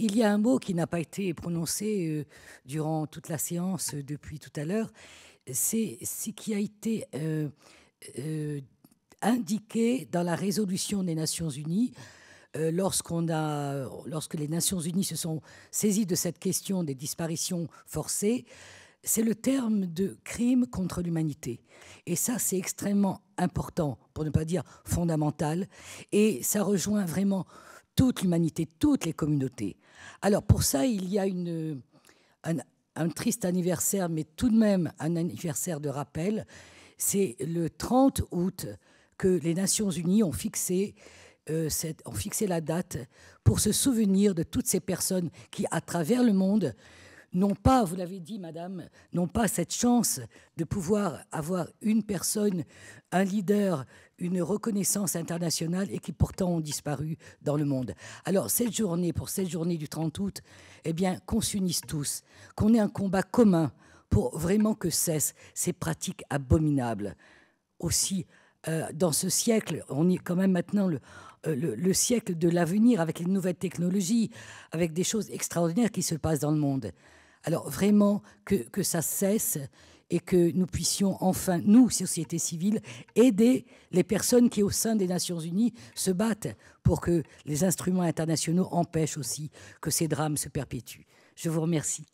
Il y a un mot qui n'a pas été prononcé euh, durant toute la séance euh, depuis tout à l'heure, c'est ce qui a été euh, indiqué dans la résolution des Nations Unies lorsqu'on a, lorsque les Nations Unies se sont saisies de cette question des disparitions forcées, c'est le terme de crime contre l'humanité. Et ça, c'est extrêmement important, pour ne pas dire fondamental. Et ça rejoint vraiment toute l'humanité, toutes les communautés. Alors pour ça, il y a un, triste anniversaire, mais tout de même un anniversaire de rappel. C'est le 30 août que les Nations Unies ont fixé, euh, ont fixé la date pour se souvenir de toutes ces personnes qui, à travers le monde, n'ont pas, vous l'avez dit, Madame, n'ont pas cette chance de pouvoir avoir une personne, un leader, une reconnaissance internationale et qui pourtant ont disparu dans le monde. Alors cette journée, pour cette journée du 30 août, eh bien qu'on s'unisse tous, qu'on ait un combat commun pour vraiment que cessent ces pratiques abominables. Aussi, euh, dans ce siècle, on est quand même maintenant euh, le siècle de l'avenir avec les nouvelles technologies, avec des choses extraordinaires qui se passent dans le monde. Alors vraiment que, que ça cesse et que nous puissions enfin, nous, société civile, aider les personnes qui, au sein des Nations Unies, se battent pour que les instruments internationaux empêchent aussi que ces drames se perpétuent. Je vous remercie.